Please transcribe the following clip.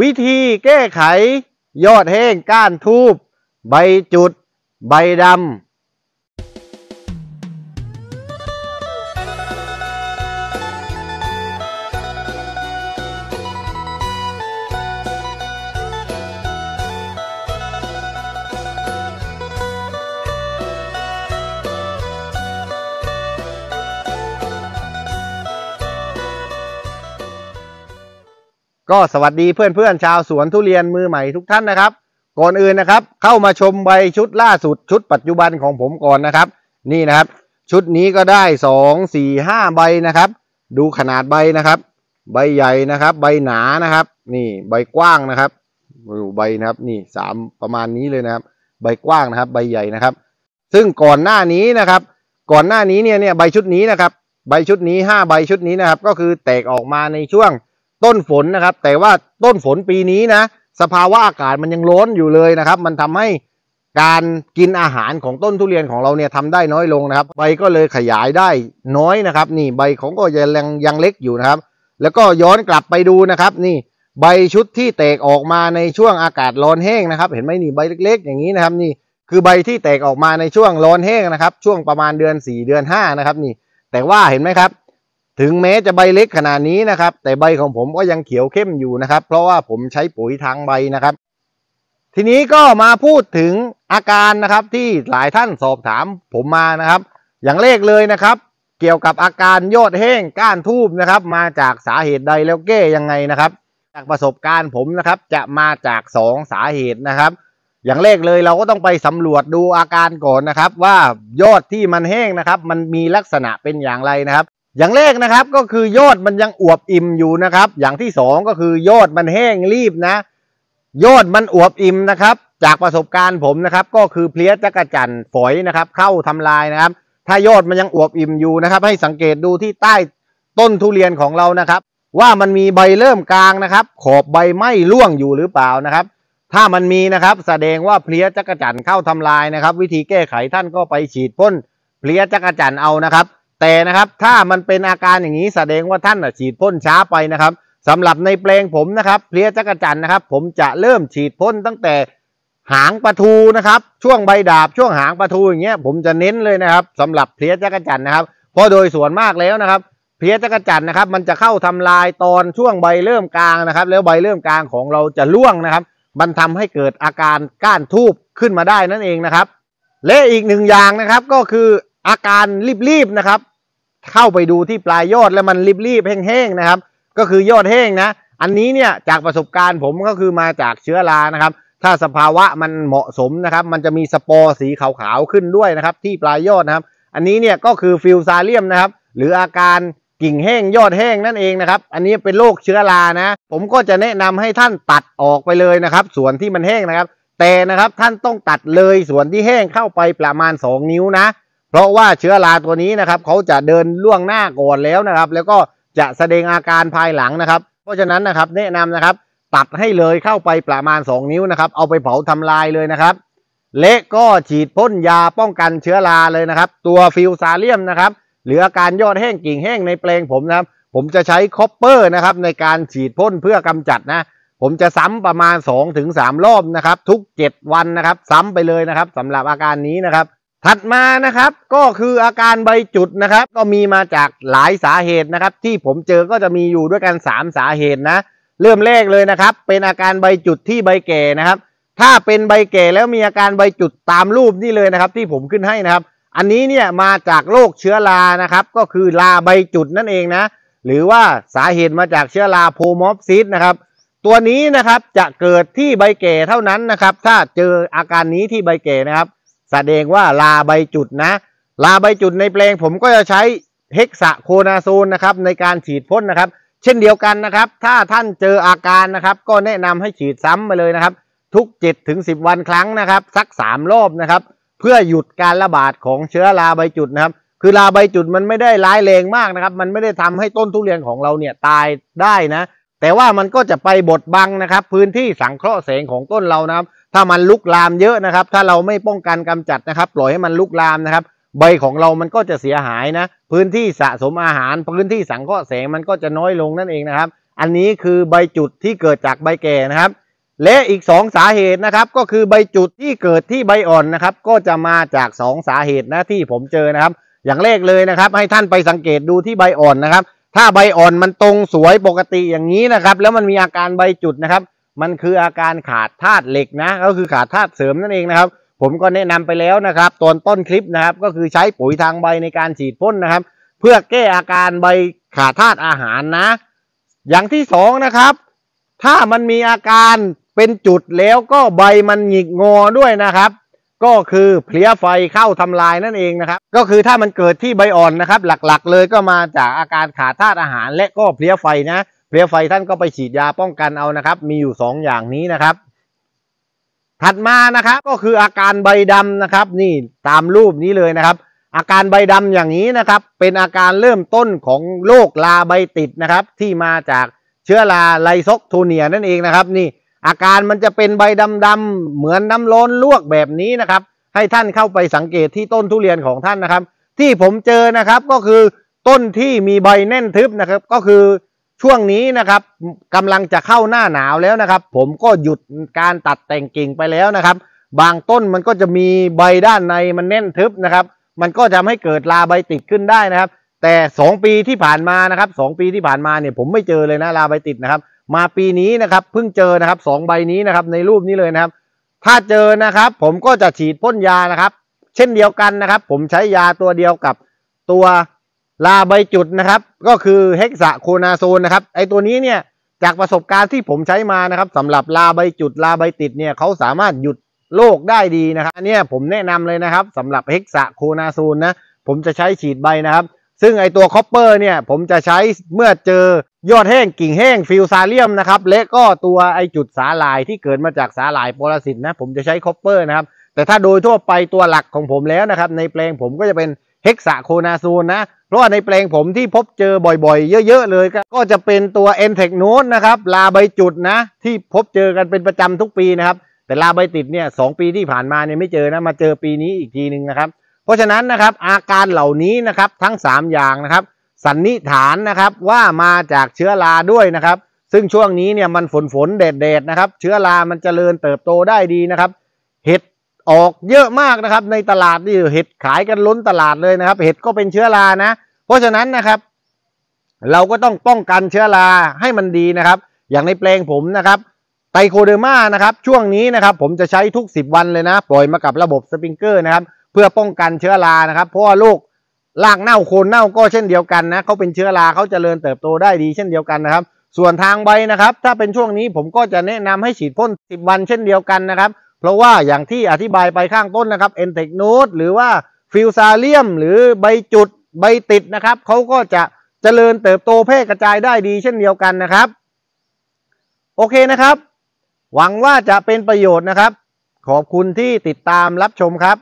วิธีแก้ไขยอดแห้งก้านทูบ ใบจุดใบดำก็สวัสดีเพื่อนเพื่อนชาวสวนทุเรียนมือใหม่ทุกท่านนะครับ ก่อนอื่นนะครับเข้ามาชมใบชุดล่าสุดชุดปัจจุบันของผมก่อนนะครับ นี่นะครับชุดนี้ก็ได้สองสี่ห้าใบนะครับ ดูขนาดใบนะครับ ใบใหญ่นะครับ ใบหนานะครับนี่ใบกว้างนะครับดูใบนะครับนี่สามประมาณนี้เลยนะครับ ใบกว้างนะครับ ใบใหญ่นะครับ ซึ่งก่อนหน้านี้นะครับก่อนหน้านี้เนี่ยเนี่ยใบชุดนี้นะครับใบชุดนี้ห้าใบชุดนี้นะครับก็คือแตกออกมาในช่วงต้นฝนนะครับแต่ว่าต้นฝนปีนี้นะ สภาวะอากาศมันยังร้อนอยู่เลยนะครับ มันทำให้การกินอาหารของต้นทุเรียนของเราเนี่ยทำได้น้อยลงนะครับ ใบก็เลยขยายได้น้อยนะครับนี่ใบของก็ยังยังเล็กอยู่นะครับแล้วก็ย้อนกลับไปดูนะครับ นี่ใบชุดที่แตกออกมาในช่วงอากาศร้อนแห้งนะครับ เห็นไหมนี่ใบเล็ก ๆ อย่างนี้นะครับ นี่คือใบที่แตกออกมาในช่วงร้อนแห้งนะครับ ช่วงประมาณเดือน 4 เดือน5นะครับนี่แต่ว่าเห็นไหมครับถึงแม้จะใบเล็กขนาดนี้นะครับ แต่ใบของผมก็ยังเขียวเข้มอยู่นะครับ เพราะว่าผมใช้ปุ๋ยทางใบนะครับ ทีนี้ก็มาพูดถึงอาการนะครับที่หลายท่านสอบถามผมมานะครับ อย่างแรกเลยนะครับ เกี่ยวกับอาการยอดแห้ง ก้านทูบนะครับ มาจากสาเหตุใดแล้วแก้ยังไงนะครับ จากประสบการณ์ผมนะครับจะมาจาก 2สสาเหตุนะครับ อย่างแรกเลยเราก็ต้องไปสำรวจดูอาการก่อนนะครับ ว่ายอดที่มันแห้งนะครับ มันมีลักษณะเป็นอย่างไรนะครับอย่างแรกนะครับก็คือยอดมันยังอวบอิ่มอยู่นะครับ อย่างที่สองก็คือยอดมันแห้งรีบนะยอดมันอวบอิ่มนะครับ จากประสบการณ์ผมนะครับ ก็คือเพลี้ยจักจันฝอยนะครับ เข้าทำลายนะครับ ถ้ายอดมันยังอวบอิ่มอยู่นะครับ ให้สังเกตดูที่ใต้ต้นทุเรียนของเรานะครับ ว่ามันมีใบเริ่มกลางนะครับขอบใบไม่ร่วงอยู่หรือเปล่านะครับ ถ้ามันมีนะครับแสดงว่าเพลี้ยจักจันเข้าทำลายนะครับ วิธีแก้ไขท่านก็ไปฉีดพ่นเพลี้ยจักจันเอานะครับแต่นะครับถ้ามันเป็นอาการอย่างนี้แสดงว่าท่านฉีดพ่นช้าไปนะครับสำหรับในเปลงผมนะครับ เพลียจักจันนะครับ ผมจะเริ่มฉีดพ่นตั้งแต่หางปลาทูนะครับ ช่วงใบดาบช่วงหางปลาทูอย่างเงี้ยผมจะเน้นเลยนะครับ สำหรับเพลียจักจันนะครับเพราะโดยส่วนมากแล้วนะครับ เพลียจักจันนะครับ มันจะเข้าทำลายตอนช่วงใบเริ่มกลางนะครับ แล้วใบเริ่มกลางของเราจะล่วงนะครับมันทำให้เกิดอาการก้านทูบขึ้นมาได้นั่นเองนะครับ และอีกหนึ่งอย่างนะครับก็คืออาการรีบๆนะครับเข้าไปดูที่ปลายยอดแล้วมันรีบๆแห้งๆ นะครับ ก็คือยอดแห้งนะ อันนี้เนี่ยจากประสบการณ์ผมก็คือมาจากเชื้อรานะครับ ถ้าสภาวะมันเหมาะสมนะครับ มันจะมีสปอร์สีขาวๆขึ้นด้วยนะครับ ที่ปลายยอดนะครับ อันนี้เนี่ยก็คือฟิลซาเลียมนะครับ หรืออาการกิ่งแห้ง ยอดแห้งนั่นเองนะครับ อันนี้เป็นโรคเชื้อรานะ ผมก็จะแนะนำให้ท่านตัดออกไปเลยนะครับ ส่วนที่มันแห้งนะครับ แต่นะครับท่านต้องตัดเลย ส่วนที่แห้งเข้าไปประมาณ 2 นิ้วนะเพราะว่าเชื้อราตัวนี้นะครับเขาจะเดินล่วงหน้าก่อนแล้วนะครับ แล้วก็จะแสดงอาการภายหลังนะครับ เพราะฉะนั้นนะครับแนะนำนะครับตัดให้เลยเข้าไปประมาณ 2 นิ้วนะครับ เอาไปเผาทำลายเลยนะครับเละก็ฉีดพ่นยาป้องกันเชื้อราเลยนะครับ ตัวฟิวซาเลียมนะครับหรืออาการยอดแห้งกิ่งแห้งในแปลงผมนะครับ ผมจะใช้คอปเปอร์นะครับในการฉีดพ่นเพื่อกำจัดนะผมจะซ้ำประมาณ 2-3 รอบนะครับทุก 7 วันนะครับ ซ้ำไปเลยนะครับสำหรับอาการนี้นะครับถัดมานะครับก็คืออาการใบจุดนะครับ ก็มีมาจากหลายสาเหตุนะครับ ที่ผมเจอก็จะมีอยู่ด้วยกัน 3 สาเหตุนะเริ่มแรกเลยนะครับ เป็นอาการใบจุดที่ใบแก่นะครับ ถ้าเป็นใบแก่แล้วมีอาการใบจุดตามรูปนี่เลยนะครับ ที่ผมขึ้นให้นะครับ อันนี้เนี่ยมาจากโรคเชื้อรานะครับ ก็คือลาใบจุดนั่นเองนะหรือว่าสาเหตุมาจากเชื้อราโพมอฟซิสนะครับตัวนี้นะครับจะเกิดที่ใบแก่เท่านั้นนะครับ ถ้าเจออาการนี้ที่ใบแก่นะครับแสดงว่าลาใบจุดนะ ลาใบจุดในแปลงผมก็จะใช้เฮกซาโคนาโซนนะครับในการฉีดพ่นนะครับ เช่นเดียวกันนะครับถ้าท่านเจออาการนะครับ ก็แนะนำให้ฉีดซ้ำมาเลยนะครับ ทุก7ถึง10 วันครั้งนะครับ สัก3รอบนะครับ เพื่อหยุดการระบาดของเชื้อลาใบจุดนะครับ คือลาใบจุดมันไม่ได้ร้ายแรงมากนะครับ มันไม่ได้ทำให้ต้นทุเรียนของเราเนี่ยตายได้นะ แต่ว่ามันก็จะไปบดบังนะครับ พื้นที่สังเคราะห์แสงของต้นเรานะครับถ้ามันลุกลามเยอะนะครับ ถ้าเราไม่ป้องกันกำจัดนะครับปล่อยให้มันลุกลามนะครับ ใบของเรามันก็จะเสียหายนะพื้นที่สะสมอาหาร พื้นที่สังเคราะห์แสงมันก็จะน้อยลงนั่นเองนะครับ อันนี้คือใบจุดที่เกิดจากใบแก่นะครับ และอีก 2 สาเหตุนะครับ ก็คือใบจุดที่เกิดที่ใบอ่อนนะครับ ก็จะมาจาก 2 สาเหตุนะที่ผมเจอนะครับ อย่างแรกเลยนะครับ ให้ท่านไปสังเกตดูที่ใบอ่อนนะครับ ถ้าใบอ่อนมันตรงสวยปกติอย่างนี้นะครับแล้วมันมีอาการใบจุดนะครับมันคืออาการขาดธาตุเหล็กนะก็คือขาดธาตุเสริมนั่นเองนะครับ ผมก็แนะนำไปแล้วนะครับ ตอนต้นคลิปนะครับ ก็คือใช้ปุ๋ยทางใบในการฉีดพ่นนะครับ เพื่อแก้อาการใบขาดธาตุอาหารนะ อย่างที่สองนะครับถ้ามันมีอาการเป็นจุดแล้วก็ใบมันหงิกงอด้วยนะครับ ก็คือเพลี้ยไฟเข้าทำลายนั่นเองนะครับ ก็คือถ้ามันเกิดที่ใบอ่อนนะครับ หลักๆ เลยก็มาจากอาการขาดธาตุอาหาร และก็เพลี้ยไฟนะเรลยไฟท่านก็ไปฉีดยาป้องกันเอานะครับ มีอยู่2อย่างนี้นะครับถัดมานะครับก็คืออาการใบดำนะครับ นี่ตามรูปนี้เลยนะครับอาการใบดำอย่างนี้นะครับ เป็นอาการเริ่มต้นของโรคลาใบติดนะครับ ที่มาจากเชื้อราไลซอกโทเนียนั่นเองนะครับ นี่ อาการมันจะเป็นใบดำๆเหมือนน้ำร้อนลวกแบบนี้นะครับ ให้ท่านเข้าไปสังเกตที่ต้นทุเรียนของท่านนะครับ ที่ผมเจอนะครับก็คือ ต้นที่มีใบแน่นทึบนะครับก็คือช่วงนี้นะครับกำลังจะเข้าหน้าหนาวแล้วนะครับ ผมก็หยุดการตัดแต่งกิ่งไปแล้วนะครับบางต้นมันก็จะมีใบด้านในมันแน่นทึบนะครับมันก็จะให้เกิดลาใบติดขึ้นได้นะครับ แต่ 2 ปีที่ผ่านมานะครับ2ปีที่ผ่านมาเนี่ยผมไม่เจอเลยนะลาใบติดนะครับมาปีนี้นะครับเพิ่งเจอนะครับ 2 ใบนี้นะครับในรูปนี้เลยนะครับถ้าเจอนะครับผมก็จะฉีดพ่นยานะครับ เช่นเดียวกันนะครับผมใช้ยาตัวเดียวกับตัวลาใบจุดนะครับก็คือเฮกซาโคนาโซนนะครับไอตัวนี้เนี่ยจากประสบการณ์ที่ผมใช้มานะครับสำหรับลาใบจุดลาใบติดเนี่ยเขาสามารถหยุดโรคได้ดีนะครับเนี่ยผมแนะนำเลยนะครับสำหรับเฮกซาโคนาโซนนะผมจะใช้ฉีดใบนะครับซึ่งไอตัวคอปเปอร์เนี่ยผมจะใช้เมื่อเจอยอดแห้งกิ่งแห้งฟิวซาเลียมนะครับและก็ตัวไอจุดสาหร่ายที่เกิดมาจากสาหร่ายปรสิตนะผมจะใช้คอปเปอร์นะครับแต่ถ้าโดยทั่วไปตัวหลักของผมแล้วนะครับในแปลงผมก็จะเป็นเฮกซาโคนาโซนนะเพราะว่าในแปลงผมที่พบเจอบ่อยๆเยอะๆเลยก็จะเป็นตัวเอ็นเทคโน e นะครับลาใบจุดนะที่พบเจอกันเป็นประจำทุกปีนะครับแต่ลาใบติดเนี่ยสปีที่ผ่านมาเนี่ยไม่เจอนะมาเจอปีนี้อีกทีหนึ่งนะครับ เพราะฉะนั้นนะครับอาการเหล่านี้นะครับทั้ง 3 อย่างนะครับสันนิษฐานนะครับว่ามาจากเชื้อราด้วยนะครับซึ่งช่วงนี้เนี่ยมันฝนฝนแดดแดดนะครับ เชื้อรามันจเจริญเติบโตได้ดีนะครับเห็ดออกเยอะมากนะครับ ในตลาดนี่เห็ดขายกันล้นตลาดเลยนะครับ เห็ดก็เป็นเชื้อรานะ เพราะฉะนั้นนะครับ เราก็ต้องป้องกันเชื้อราให้มันดีนะครับ อย่างในแปลงผมนะครับไตโคเดอร์มานะครับ ช่วงนี้นะครับ ผมจะใช้ทุก 10 วันเลยนะ ปล่อยมากับระบบสปริงเกอร์นะครับ เพื่อป้องกันเชื้อรานะครับ เพราะว่าลรกลากเน่าโคนเน่าก็เช่นเดียวกันนะเขาเป็นเชื้อราเขาจเจริญเติบโตได้ดี เช่นเดียวกันนะครับ ส่วนทางใบนะครับ ถ้าเป็นช่วงนี้ผมก็จะแนะนำให้ฉีดพ่น10วันเช่นเดียวกันนะครับเพราะว่าอย่างที่อธิบายไปข้างต้นนะครับเอนเทคโนดหรือว่าฟิวซาเลียมหรือใบจุดใบติดนะครับ เขาก็จะเจริญเติบโตแพร่กระจายได้ดีเช่นเดียวกันนะครับ โอเคนะครับ หวังว่าจะเป็นประโยชน์นะครับ ขอบคุณที่ติดตามรับชมครับ